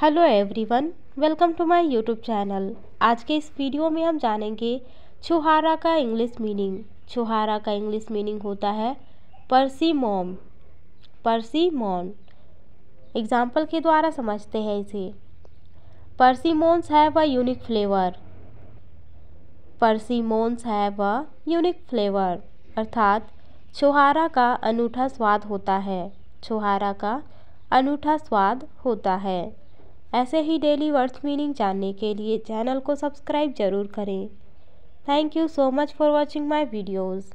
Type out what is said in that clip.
hello everyone welcome to my YouTube channel आज के इस वीडियो में हम जानेंगे छुहारा का इंग्लिश मीनिंग छुहारा का इंग्लिश मीनिंग होता है परसी मॉम परसी मॉन एग्जाम्पल के द्वारा समझते हैं इसे persimmons have a unique flavour persimmons have a unique flavour अर्थात छुहारा का अनूठा स्वाद होता है छुहारा का अनूठा स्वाद होता है ऐसे ही डेली वर्ड्स मीनिंग जानने के लिए चैनल को सब्सक्राइब जरूर करें thank you so much for watching my videos